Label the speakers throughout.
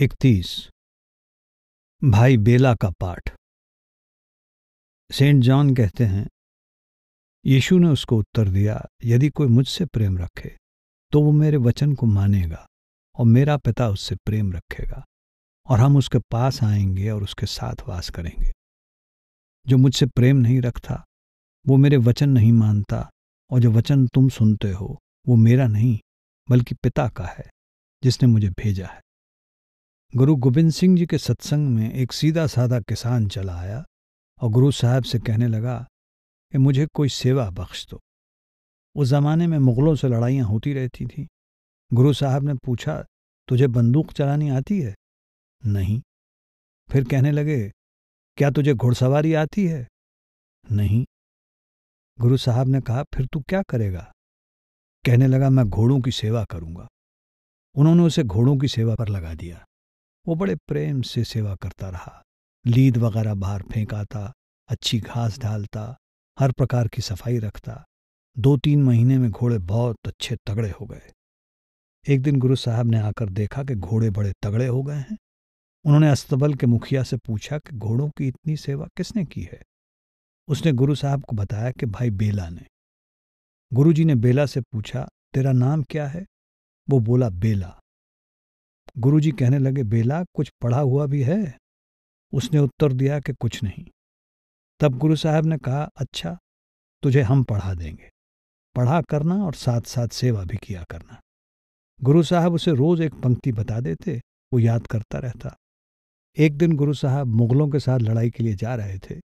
Speaker 1: इकतीस भाई बेला का पाठ सेंट जॉन कहते हैं यीशु ने उसको उत्तर दिया यदि कोई मुझसे प्रेम रखे तो वो मेरे वचन को मानेगा और मेरा पिता उससे प्रेम रखेगा और हम उसके पास आएंगे और उसके साथ वास करेंगे जो मुझसे प्रेम नहीं रखता वो मेरे वचन नहीं मानता और जो वचन तुम सुनते हो वो मेरा नहीं बल्कि पिता का है जिसने मुझे भेजा है गुरु गोबिंद सिंह जी के सत्संग में एक सीधा साधा किसान चला आया और गुरु साहब से कहने लगा कि मुझे कोई सेवा बख्श दो उस जमाने में मुगलों से लड़ाइयाँ होती रहती थीं गुरु साहब ने पूछा तुझे बंदूक चलानी आती है नहीं फिर कहने लगे क्या तुझे घुड़सवारी आती है नहीं गुरु साहब ने कहा फिर तू क्या करेगा कहने लगा मैं घोड़ों की सेवा करूंगा उन्होंने उसे घोड़ों की सेवा पर लगा दिया वो बड़े प्रेम से सेवा करता रहा लीद वगैरह बाहर फेंकाता अच्छी घास डालता हर प्रकार की सफाई रखता दो तीन महीने में घोड़े बहुत अच्छे तगड़े हो गए एक दिन गुरु साहब ने आकर देखा कि घोड़े बड़े तगड़े हो गए हैं उन्होंने अस्तबल के मुखिया से पूछा कि घोड़ों की इतनी सेवा किसने की है उसने गुरु साहब को बताया कि भाई बेला ने गुरुजी ने बेला से पूछा तेरा नाम क्या है वो बोला बेला गुरुजी कहने लगे बेला कुछ पढ़ा हुआ भी है उसने उत्तर दिया कि कुछ नहीं तब गुरु साहब ने कहा अच्छा तुझे हम पढ़ा देंगे पढ़ा करना और साथ साथ सेवा भी किया करना गुरु साहब उसे रोज एक पंक्ति बता देते वो याद करता रहता एक दिन गुरु साहब मुगलों के साथ लड़ाई के लिए जा रहे थे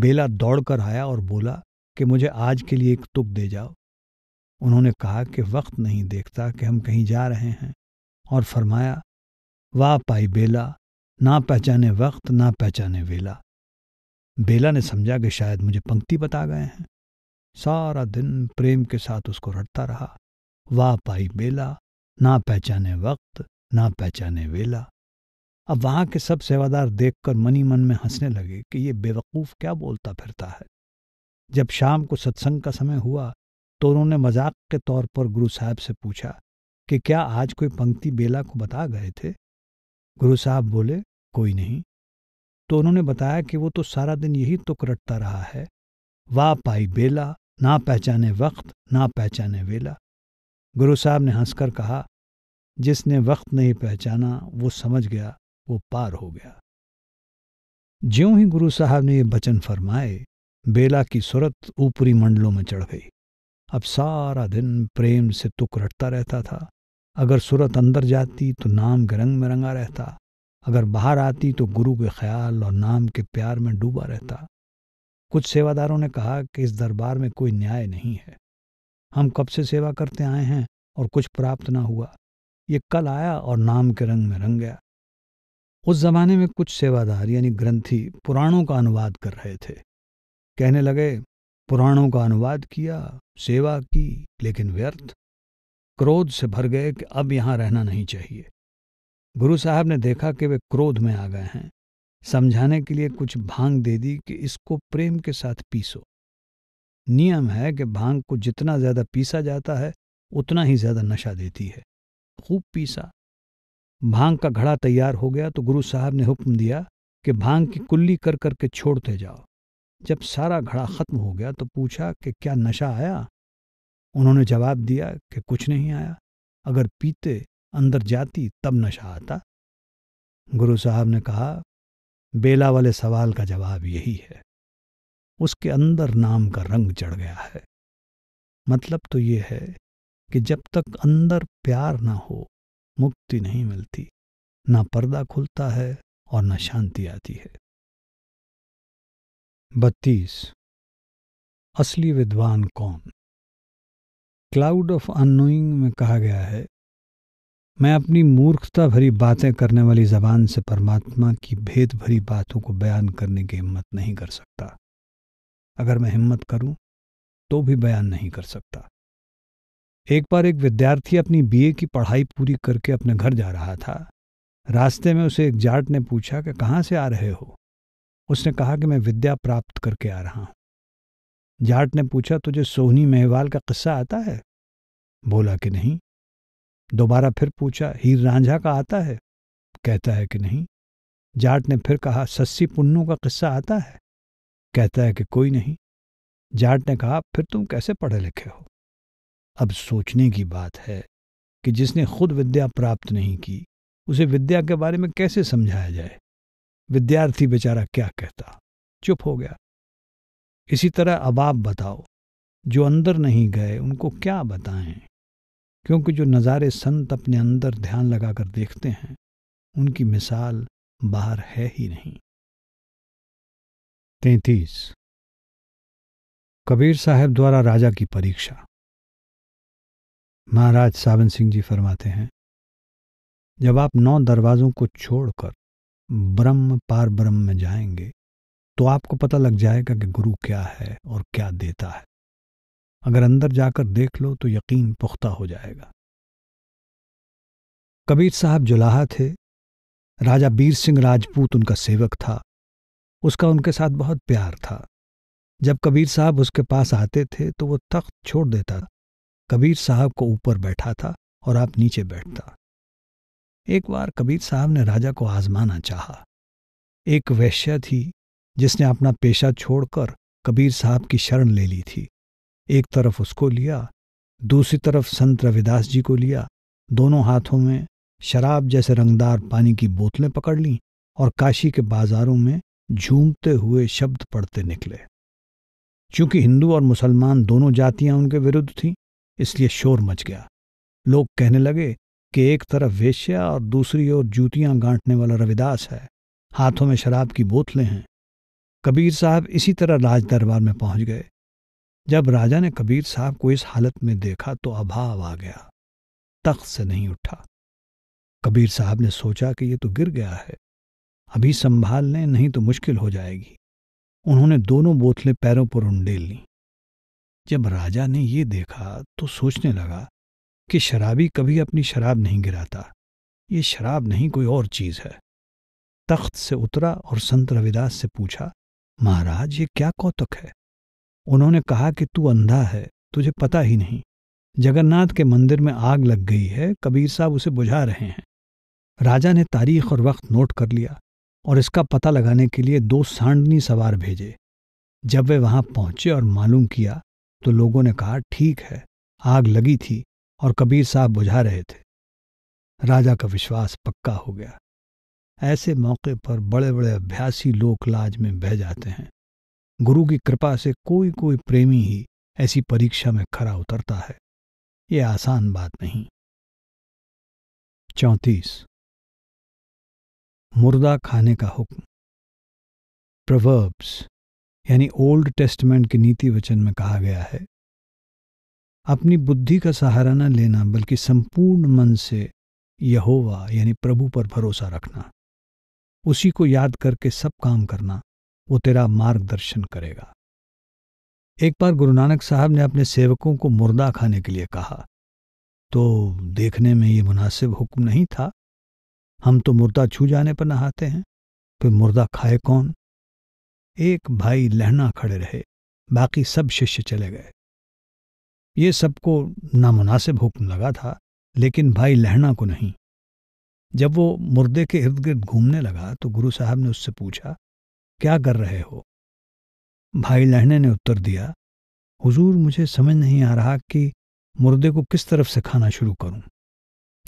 Speaker 1: बेला दौड़कर आया और बोला कि मुझे आज के लिए एक तुक दे जाओ उन्होंने कहा कि वक्त नहीं देखता कि हम कहीं जा रहे हैं और फरमाया वाह पाई बेला ना पहचाने वक्त ना पहचाने वेला बेला ने समझा कि शायद मुझे पंक्ति बता गए हैं सारा दिन प्रेम के साथ उसको रटता रहा वाह पाई बेला ना पहचाने वक्त ना पहचाने वेला अब वहां के सब सेवादार देखकर मनी मन में हंसने लगे कि ये बेवकूफ क्या बोलता फिरता है जब शाम को सत्संग का समय हुआ तो उन्होंने मजाक के तौर पर गुरु साहब से पूछा कि क्या आज कोई पंक्ति बेला को बता गए थे गुरु साहब बोले कोई नहीं तो उन्होंने बताया कि वो तो सारा दिन यही तुक तो रटता रहा है वाह पाई बेला ना पहचाने वक्त ना पहचाने वेला गुरु साहब ने हंसकर कहा जिसने वक्त नहीं पहचाना वो समझ गया वो पार हो गया ज्यों ही गुरु साहब ने ये वचन फरमाए बेला की सूरत ऊपरी मंडलों में चढ़ गई अब सारा दिन प्रेम से तुक तो रटता रहता था अगर सूरत अंदर जाती तो नाम के रंग में रंगा रहता अगर बाहर आती तो गुरु के ख्याल और नाम के प्यार में डूबा रहता कुछ सेवादारों ने कहा कि इस दरबार में कोई न्याय नहीं है हम कब से सेवा करते आए हैं और कुछ प्राप्त ना हुआ ये कल आया और नाम के रंग में रंग गया उस जमाने में कुछ सेवादार यानी ग्रंथी पुराणों का अनुवाद कर रहे थे कहने लगे पुराणों का अनुवाद किया सेवा की लेकिन व्यर्थ क्रोध से भर गए कि अब यहां रहना नहीं चाहिए गुरु साहब ने देखा कि वे क्रोध में आ गए हैं समझाने के लिए कुछ भांग दे दी कि इसको प्रेम के साथ पीसो नियम है कि भांग को जितना ज्यादा पीसा जाता है उतना ही ज्यादा नशा देती है खूब पीसा भांग का घड़ा तैयार हो गया तो गुरु साहब ने हुक्म दिया कि भांग की कुल्ली कर करके छोड़ते जाओ जब सारा घड़ा खत्म हो गया तो पूछा कि क्या नशा आया उन्होंने जवाब दिया कि कुछ नहीं आया अगर पीते अंदर जाती तब नशा आता गुरु साहब ने कहा बेला वाले सवाल का जवाब यही है उसके अंदर नाम का रंग चढ़ गया है मतलब तो ये है कि जब तक अंदर प्यार ना हो मुक्ति नहीं मिलती ना पर्दा खुलता है और न शांति आती है बत्तीस असली विद्वान कौन क्लाउड ऑफ अनोइंग में कहा गया है मैं अपनी मूर्खता भरी बातें करने वाली जबान से परमात्मा की भेद भरी बातों को बयान करने की हिम्मत नहीं कर सकता अगर मैं हिम्मत करूं तो भी बयान नहीं कर सकता एक बार एक विद्यार्थी अपनी बीए की पढ़ाई पूरी करके अपने घर जा रहा था रास्ते में उसे एक जाट ने पूछा कि कहाँ से आ रहे हो उसने कहा कि मैं विद्या प्राप्त करके आ रहा हूं जाट ने पूछा तुझे सोहनी मेहवाल का किस्सा आता है बोला कि नहीं दोबारा फिर पूछा हीर रांझा का आता है कहता है कि नहीं जाट ने फिर कहा सस्सी पुन्नू का किस्सा आता है कहता है कि कोई नहीं जाट ने कहा फिर तुम कैसे पढ़े लिखे हो अब सोचने की बात है कि जिसने खुद विद्या प्राप्त नहीं की उसे विद्या के बारे में कैसे समझाया जाए विद्यार्थी बेचारा क्या कहता चुप हो गया इसी तरह अब आप बताओ जो अंदर नहीं गए उनको क्या बताएं क्योंकि जो नज़ारे संत अपने अंदर ध्यान लगाकर देखते हैं उनकी मिसाल बाहर है ही नहीं तैतीस कबीर साहब द्वारा राजा की परीक्षा महाराज सावन सिंह जी फरमाते हैं जब आप नौ दरवाजों को छोड़कर ब्रह्म पार ब्रह्म में जाएंगे तो आपको पता लग जाएगा कि गुरु क्या है और क्या देता है अगर अंदर जाकर देख लो तो यकीन पुख्ता हो जाएगा कबीर साहब जुलाहा थे राजा बीर सिंह राजपूत उनका सेवक था उसका उनके साथ बहुत प्यार था जब कबीर साहब उसके पास आते थे तो वो तख्त छोड़ देता कबीर साहब को ऊपर बैठा था और आप नीचे बैठता एक बार कबीर साहब ने राजा को आजमाना चाहा एक वैश्य थी जिसने अपना पेशा छोड़कर कबीर साहब की शरण ले ली थी एक तरफ उसको लिया दूसरी तरफ संत रविदास जी को लिया दोनों हाथों में शराब जैसे रंगदार पानी की बोतलें पकड़ लीं और काशी के बाजारों में झूमते हुए शब्द पड़ते निकले चूंकि हिंदू और मुसलमान दोनों जातियां उनके विरुद्ध थीं इसलिए शोर मच गया लोग कहने लगे कि एक तरफ वेश्या और दूसरी ओर जूतियां गांठने वाला रविदास है हाथों में शराब की बोतलें हैं कबीर साहब इसी तरह राज दरबार में पहुंच गए जब राजा ने कबीर साहब को इस हालत में देखा तो अभाव आ गया तख्त से नहीं उठा कबीर साहब ने सोचा कि ये तो गिर गया है अभी संभाल लें नहीं तो मुश्किल हो जाएगी उन्होंने दोनों बोतलें पैरों पर उंडेल ली जब राजा ने ये देखा तो सोचने लगा कि शराबी कभी अपनी शराब नहीं गिराता ये शराब नहीं कोई और चीज है तख्त से उतरा और संत रविदास से पूछा महाराज ये क्या कौतक है उन्होंने कहा कि तू अंधा है तुझे पता ही नहीं जगन्नाथ के मंदिर में आग लग गई है कबीर साहब उसे बुझा रहे हैं राजा ने तारीख और वक्त नोट कर लिया और इसका पता लगाने के लिए दो सांडनी सवार भेजे जब वे वहां पहुंचे और मालूम किया तो लोगों ने कहा ठीक है आग लगी थी और कबीर साहब बुझा रहे थे राजा का विश्वास पक्का हो गया ऐसे मौके पर बड़े बड़े अभ्यासी लोकलाज में बह जाते हैं गुरु की कृपा से कोई कोई प्रेमी ही ऐसी परीक्षा में खरा उतरता है ये आसान बात नहीं चौंतीस मुर्दा खाने का हुक्म प्रवर्ब्स यानी ओल्ड टेस्टमेंट के नीति वचन में कहा गया है अपनी बुद्धि का सहारा न लेना बल्कि संपूर्ण मन से यहोवा यानी प्रभु पर भरोसा रखना उसी को याद करके सब काम करना वो तेरा मार्गदर्शन करेगा एक बार गुरु नानक साहब ने अपने सेवकों को मुर्दा खाने के लिए कहा तो देखने में ये मुनासिब हुक्म नहीं था हम तो मुर्दा छू जाने पर नहाते हैं फिर मुर्दा खाए कौन एक भाई लहना खड़े रहे बाकी सब शिष्य चले गए ये सबको नामुनासिब हुक्म लगा था लेकिन भाई लहना को नहीं जब वो मुर्दे के इर्द गिर्द घूमने लगा तो गुरु साहब ने उससे पूछा क्या कर रहे हो भाई लहने ने उत्तर दिया हुजूर मुझे समझ नहीं आ रहा कि मुर्दे को किस तरफ से खाना शुरू करूं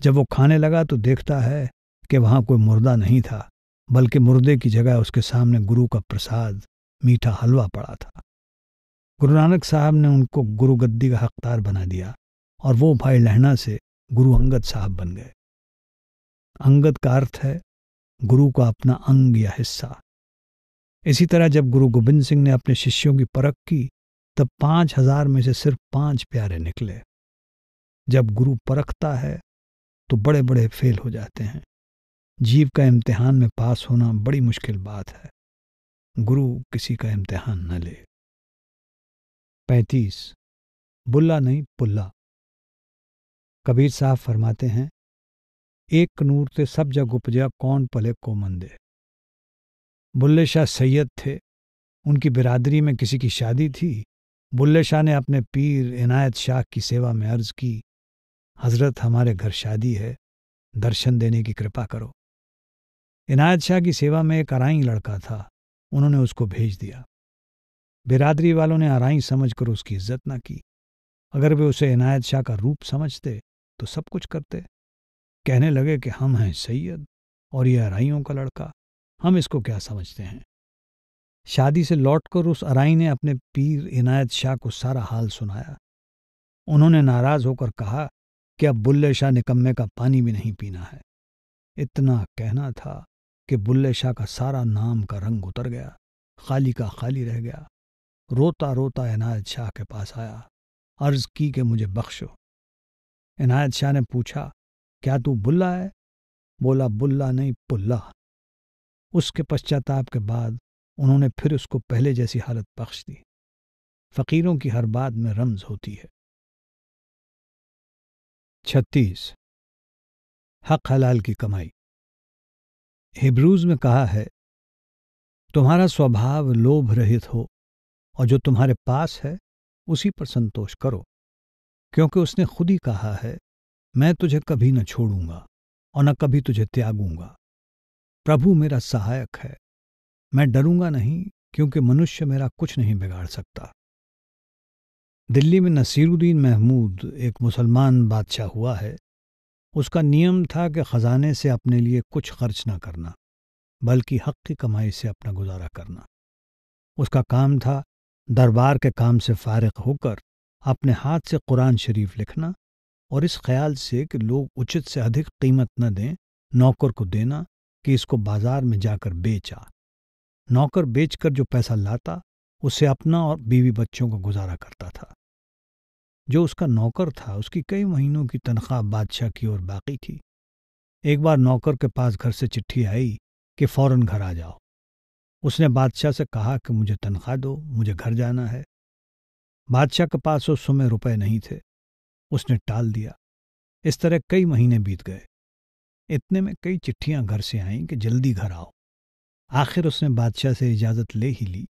Speaker 1: जब वो खाने लगा तो देखता है कि वहां कोई मुर्दा नहीं था बल्कि मुर्दे की जगह उसके सामने गुरु का प्रसाद मीठा हलवा पड़ा था गुरु नानक साहब ने उनको गुरु गद्दी का हकदार बना दिया और वो भाई लहना से गुरु अंगद साहब बन गए अंगद का अर्थ है गुरु का अपना अंग या हिस्सा इसी तरह जब गुरु गोबिंद सिंह ने अपने शिष्यों की परख की तब पांच हजार में से सिर्फ पांच प्यारे निकले जब गुरु परखता है तो बड़े बड़े फेल हो जाते हैं जीव का इम्तिहान में पास होना बड़ी मुश्किल बात है गुरु किसी का इम्तिहान न ले पैतीस बुल्ला नहीं पुल्ला कबीर साहब फरमाते हैं एक नूर ते सब जग उपजा कौन पले को मंदे बुल्ले शाह सैयद थे उनकी बिरादरी में किसी की शादी थी बुल्ले शाह ने अपने पीर इनायत शाह की सेवा में अर्ज की हजरत हमारे घर शादी है दर्शन देने की कृपा करो इनायत शाह की सेवा में एक अराई लड़का था उन्होंने उसको भेज दिया बिरादरी वालों ने अराई समझकर उसकी इज्जत न की अगर वे उसे इनायत शाह का रूप समझते तो सब कुछ करते कहने लगे कि हम हैं सैयद और ये अराइयों का लड़का हम इसको क्या समझते हैं शादी से लौटकर उस अराई ने अपने पीर इनायत शाह को सारा हाल सुनाया उन्होंने नाराज होकर कहा कि अब बुल्ले शाह निकम्मे का पानी भी नहीं पीना है इतना कहना था कि बुल्ले शाह का सारा नाम का रंग उतर गया खाली का खाली रह गया रोता रोता इनायत शाह के पास आया अर्ज की कि मुझे बख्शो इनायत शाह ने पूछा क्या तू बुल्ला है बोला बुल्ला नहीं पुल्ला उसके पश्चाताप के बाद उन्होंने फिर उसको पहले जैसी हालत बख्श दी फकीरों की हर बात में रमज होती है छत्तीस हक हलाल की कमाई हिब्रूज में कहा है तुम्हारा स्वभाव लोभ रहित हो और जो तुम्हारे पास है उसी पर संतोष करो क्योंकि उसने खुद ही कहा है मैं तुझे कभी न छोड़ूंगा और न कभी तुझे त्यागूंगा प्रभु मेरा सहायक है मैं डरूंगा नहीं क्योंकि मनुष्य मेरा कुछ नहीं बिगाड़ सकता दिल्ली में नसीरुद्दीन महमूद एक मुसलमान बादशाह हुआ है उसका नियम था कि खजाने से अपने लिए कुछ खर्च न करना बल्कि हक की कमाई से अपना गुजारा करना उसका काम था दरबार के काम से फारग होकर अपने हाथ से कुरान शरीफ लिखना और इस ख्याल से कि लोग उचित से अधिक कीमत न दें नौकर को देना कि इसको बाजार में जाकर बेचा नौकर बेचकर जो पैसा लाता उससे अपना और बीवी बच्चों का गुजारा करता था जो उसका नौकर था उसकी कई महीनों की तनख्वाह बादशाह की ओर बाकी थी एक बार नौकर के पास घर से चिट्ठी आई कि फौरन घर आ जाओ उसने बादशाह से कहा कि मुझे तनख्वाह दो मुझे घर जाना है बादशाह के पास उस समय रुपए नहीं थे उसने टाल दिया इस तरह कई महीने बीत गए इतने में कई चिट्ठियां घर से आईं कि जल्दी घर आओ आखिर उसने बादशाह से इजाजत ले ही ली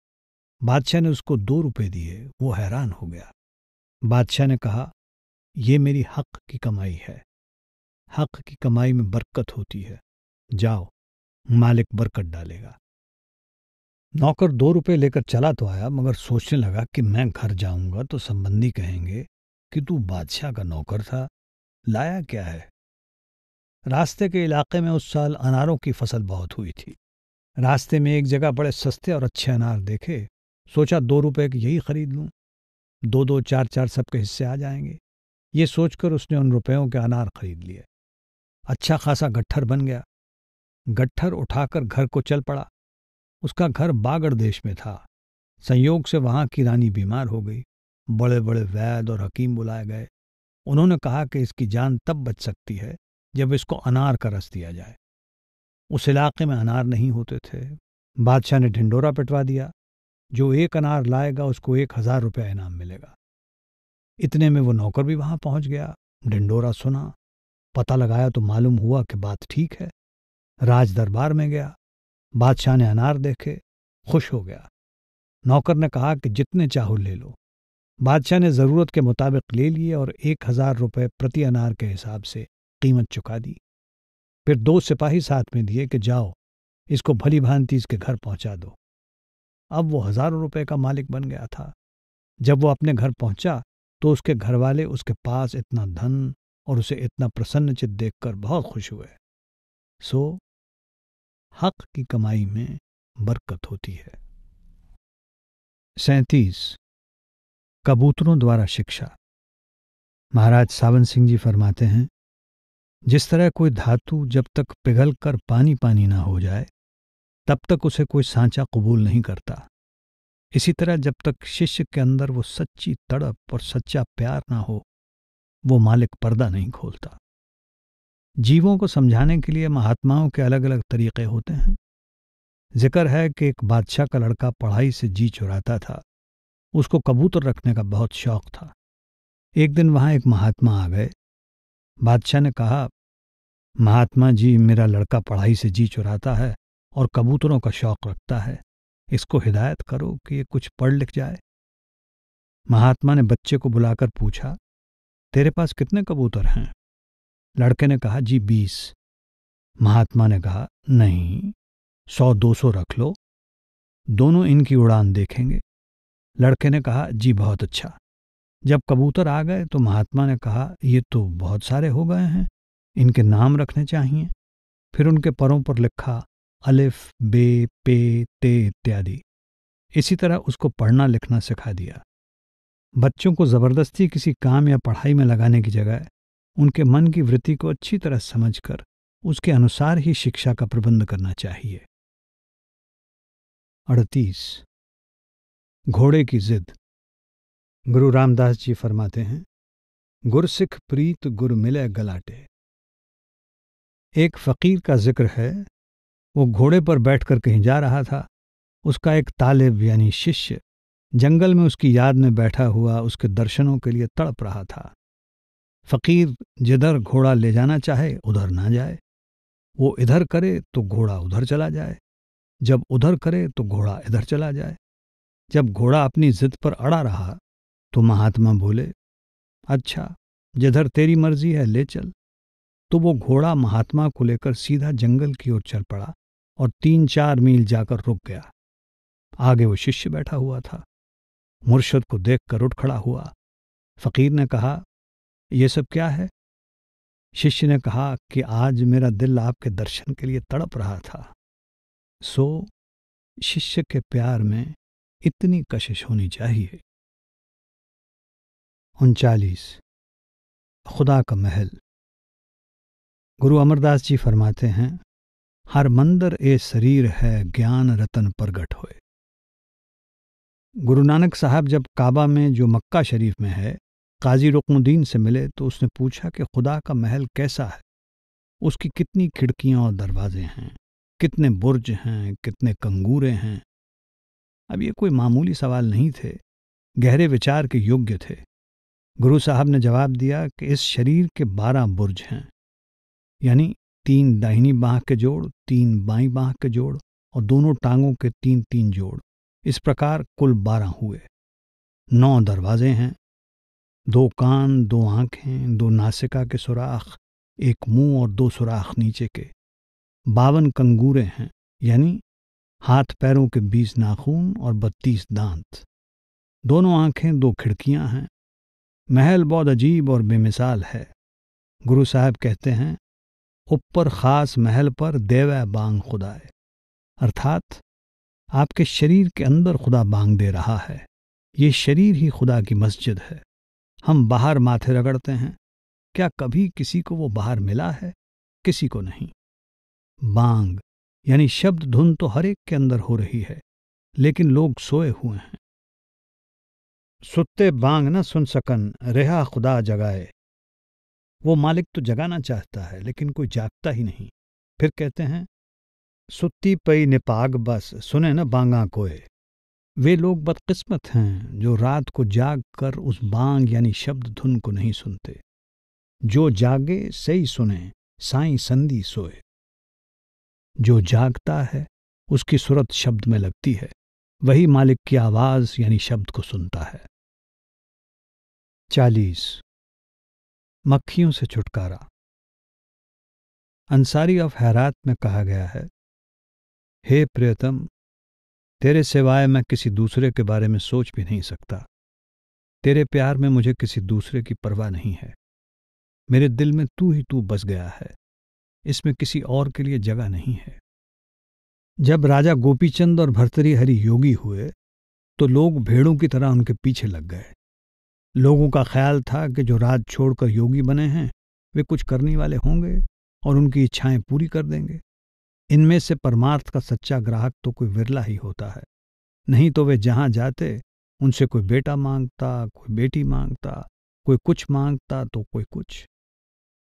Speaker 1: बादशाह ने उसको दो रुपए दिए वो हैरान हो गया बादशाह ने कहा ये मेरी हक की कमाई है हक की कमाई में बरकत होती है जाओ मालिक बरकत डालेगा नौकर दो रुपए लेकर चला तो आया मगर सोचने लगा कि मैं घर जाऊंगा तो संबंधी कहेंगे कि तू बादशाह का नौकर था लाया क्या है रास्ते के इलाके में उस साल अनारों की फसल बहुत हुई थी रास्ते में एक जगह बड़े सस्ते और अच्छे अनार देखे सोचा दो रुपए के यही खरीद लूं दो दो चार चार सबके हिस्से आ जाएंगे ये सोचकर उसने उन रुपयों के अनार खरीद लिए अच्छा खासा गट्ठर बन गया गट्ठर उठाकर घर को चल पड़ा उसका घर बागड़ देश में था संयोग से वहां की रानी बीमार हो गई बड़े बड़े वैद और हकीम बुलाए गए उन्होंने कहा कि इसकी जान तब बच सकती है जब इसको अनार का रस दिया जाए उस इलाके में अनार नहीं होते थे बादशाह ने ढिंडोरा पिटवा दिया जो एक अनार लाएगा उसको एक हजार रुपया इनाम मिलेगा इतने में वो नौकर भी वहां पहुंच गया ढिंडोरा सुना पता लगाया तो मालूम हुआ कि बात ठीक है राज दरबार में गया बादशाह ने अनार देखे खुश हो गया नौकर ने कहा कि जितने चाहो ले लो बादशाह ने जरूरत के मुताबिक ले लिए और एक हजार रुपये प्रति अनार के हिसाब से कीमत चुका दी फिर दो सिपाही साथ में दिए कि जाओ इसको भली भांति इसके घर पहुंचा दो अब वो हजारों रुपए का मालिक बन गया था जब वो अपने घर पहुंचा तो उसके घर वाले उसके पास इतना धन और उसे इतना प्रसन्नचित देखकर बहुत खुश हुए सो हक की कमाई में बरकत होती है सैतीस कबूतरों द्वारा शिक्षा महाराज सावन सिंह जी फरमाते हैं जिस तरह कोई धातु जब तक पिघल कर पानी पानी ना हो जाए तब तक उसे कोई सांचा कबूल नहीं करता इसी तरह जब तक शिष्य के अंदर वो सच्ची तड़प और सच्चा प्यार ना हो वो मालिक पर्दा नहीं खोलता जीवों को समझाने के लिए महात्माओं के अलग अलग तरीके होते हैं जिक्र है कि एक बादशाह का लड़का पढ़ाई से जी चुराता था उसको कबूतर रखने का बहुत शौक था एक दिन वहां एक महात्मा आ गए बादशाह ने कहा महात्मा जी मेरा लड़का पढ़ाई से जी चुराता है और कबूतरों का शौक रखता है इसको हिदायत करो कि ये कुछ पढ़ लिख जाए महात्मा ने बच्चे को बुलाकर पूछा तेरे पास कितने कबूतर हैं लड़के ने कहा जी बीस महात्मा ने कहा नहीं सौ दो सौ रख लो दोनों इनकी उड़ान देखेंगे लड़के ने कहा जी बहुत अच्छा जब कबूतर आ गए तो महात्मा ने कहा ये तो बहुत सारे हो गए हैं इनके नाम रखने चाहिए फिर उनके परों पर लिखा अलिफ बे पे ते इत्यादि इसी तरह उसको पढ़ना लिखना सिखा दिया बच्चों को ज़बरदस्ती किसी काम या पढ़ाई में लगाने की जगह उनके मन की वृत्ति को अच्छी तरह समझकर उसके अनुसार ही शिक्षा का प्रबंध करना चाहिए अड़तीस घोड़े की जिद गुरु रामदास जी फरमाते हैं गुरसिख प्रीत गुर मिले गलाटे एक फकीर का जिक्र है वो घोड़े पर बैठकर कहीं जा रहा था उसका एक तालिब यानी शिष्य जंगल में उसकी याद में बैठा हुआ उसके दर्शनों के लिए तड़प रहा था फकीर जिधर घोड़ा ले जाना चाहे उधर ना जाए वो इधर करे तो घोड़ा उधर चला जाए जब उधर करे तो घोड़ा इधर चला जाए जब घोड़ा अपनी जिद पर अड़ा रहा तो महात्मा बोले अच्छा जिधर तेरी मर्जी है ले चल तो वो घोड़ा महात्मा को लेकर सीधा जंगल की ओर चल पड़ा और तीन चार मील जाकर रुक गया आगे वो शिष्य बैठा हुआ था मुर्शद को देखकर उठ खड़ा हुआ फकीर ने कहा यह सब क्या है शिष्य ने कहा कि आज मेरा दिल आपके दर्शन के लिए तड़प रहा था सो शिष्य के प्यार में इतनी कशिश होनी चाहिए उनचालीस खुदा का महल गुरु अमरदास जी फरमाते हैं हर मंदिर ए शरीर है ज्ञान रतन प्रगट होए गुरु नानक साहब जब काबा में जो मक्का शरीफ में है काजी रुकनुद्दीन से मिले तो उसने पूछा कि खुदा का महल कैसा है उसकी कितनी खिड़कियां और दरवाजे हैं कितने बुर्ज हैं कितने कंगूरे हैं अब ये कोई मामूली सवाल नहीं थे गहरे विचार के योग्य थे गुरु साहब ने जवाब दिया कि इस शरीर के बारह बुर्ज हैं यानी तीन दाहिनी बाह के जोड़ तीन बाई बाह के जोड़ और दोनों टांगों के तीन तीन जोड़ इस प्रकार कुल बारह हुए नौ दरवाजे हैं दो कान दो आंखें दो नासिका के सुराख एक मुंह और दो सुराख नीचे के बावन कंगूरे हैं यानी हाथ पैरों के बीस नाखून और बत्तीस दांत दोनों आंखें दो खिड़कियां हैं महल बहुत अजीब और बेमिसाल है गुरु साहब कहते हैं ऊपर खास महल पर देव बांग खुदाए अर्थात आपके शरीर के अंदर खुदा बांग दे रहा है ये शरीर ही खुदा की मस्जिद है हम बाहर माथे रगड़ते हैं क्या कभी किसी को वो बाहर मिला है किसी को नहीं बांग यानी शब्द धुन तो हर एक के अंदर हो रही है लेकिन लोग सोए हुए हैं सुत्ते बांग न सुन सकन रेहा खुदा जगाए वो मालिक तो जगाना चाहता है लेकिन कोई जागता ही नहीं फिर कहते हैं सुत्ती पई निपाग बस सुने न बांगा कोए वे लोग बदकिस्मत हैं जो रात को जाग कर उस बांग यानी शब्द धुन को नहीं सुनते जो जागे सही सुने साई संधि सोए जो जागता है उसकी सुरत शब्द में लगती है वही मालिक की आवाज यानी शब्द को सुनता है चालीस मक्खियों से छुटकारा अंसारी ऑफ हैरात में कहा गया है हे प्रियतम तेरे सिवाय मैं किसी दूसरे के बारे में सोच भी नहीं सकता तेरे प्यार में मुझे किसी दूसरे की परवाह नहीं है मेरे दिल में तू ही तू बस गया है इसमें किसी और के लिए जगह नहीं है जब राजा गोपीचंद और भर्तरी हरि योगी हुए तो लोग भेड़ों की तरह उनके पीछे लग गए लोगों का ख्याल था कि जो राज छोड़कर योगी बने हैं वे कुछ करने वाले होंगे और उनकी इच्छाएं पूरी कर देंगे इनमें से परमार्थ का सच्चा ग्राहक तो कोई विरला ही होता है नहीं तो वे जहां जाते उनसे कोई बेटा मांगता कोई बेटी मांगता कोई कुछ मांगता तो कोई कुछ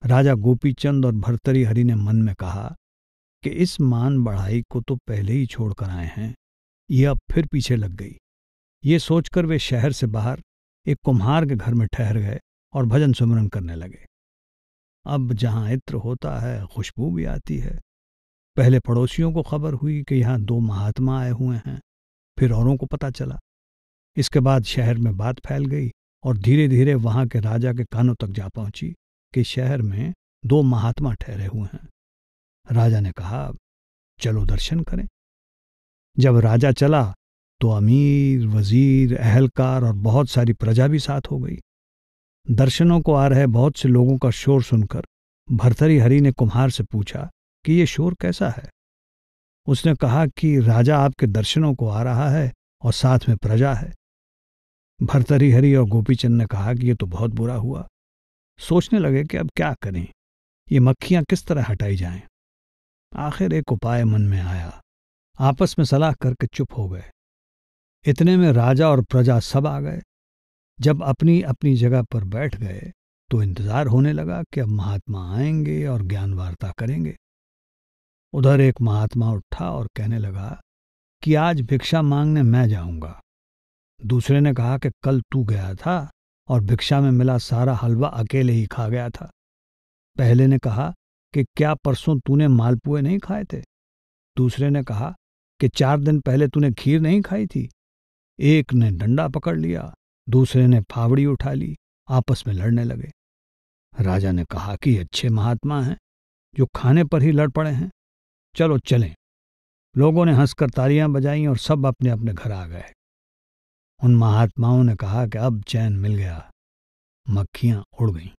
Speaker 1: राजा गोपीचंद और भरतरी हरि ने मन में कहा कि इस मान बढ़ाई को तो पहले ही छोड़कर आए हैं यह अब फिर पीछे लग गई ये सोचकर वे शहर से बाहर एक कुम्हार के घर में ठहर गए और भजन सुमरन करने लगे अब जहां इत्र होता है खुशबू भी आती है पहले पड़ोसियों को खबर हुई कि यहाँ दो महात्मा आए हुए हैं फिर औरों को पता चला इसके बाद शहर में बात फैल गई और धीरे धीरे वहां के राजा के कानों तक जा पहुंची कि शहर में दो महात्मा ठहरे हुए हैं राजा ने कहा चलो दर्शन करें जब राजा चला तो अमीर वजीर अहलकार और बहुत सारी प्रजा भी साथ हो गई दर्शनों को आ रहे बहुत से लोगों का शोर सुनकर भरतरी हरि ने कुम्हार से पूछा कि ये शोर कैसा है उसने कहा कि राजा आपके दर्शनों को आ रहा है और साथ में प्रजा है भरतरी हरि और गोपीचंद ने कहा कि ये तो बहुत बुरा हुआ सोचने लगे कि अब क्या करें ये मक्खियां किस तरह हटाई जाएं। आखिर एक उपाय मन में आया आपस में सलाह करके चुप हो गए इतने में राजा और प्रजा सब आ गए जब अपनी अपनी जगह पर बैठ गए तो इंतजार होने लगा कि अब महात्मा आएंगे और ज्ञान वार्ता करेंगे उधर एक महात्मा उठा और कहने लगा कि आज भिक्षा मांगने मैं जाऊंगा दूसरे ने कहा कि कल तू गया था और भिक्षा में मिला सारा हलवा अकेले ही खा गया था पहले ने कहा कि क्या परसों तूने मालपुए नहीं खाए थे दूसरे ने कहा कि चार दिन पहले तूने खीर नहीं खाई थी एक ने डंडा पकड़ लिया दूसरे ने फावड़ी उठा ली आपस में लड़ने लगे राजा ने कहा कि अच्छे महात्मा हैं जो खाने पर ही लड़ पड़े हैं चलो चलें लोगों ने हंसकर तालियां बजाईं और सब अपने अपने घर आ गए उन महात्माओं ने कहा कि अब चैन मिल गया मक्खियां उड़ गईं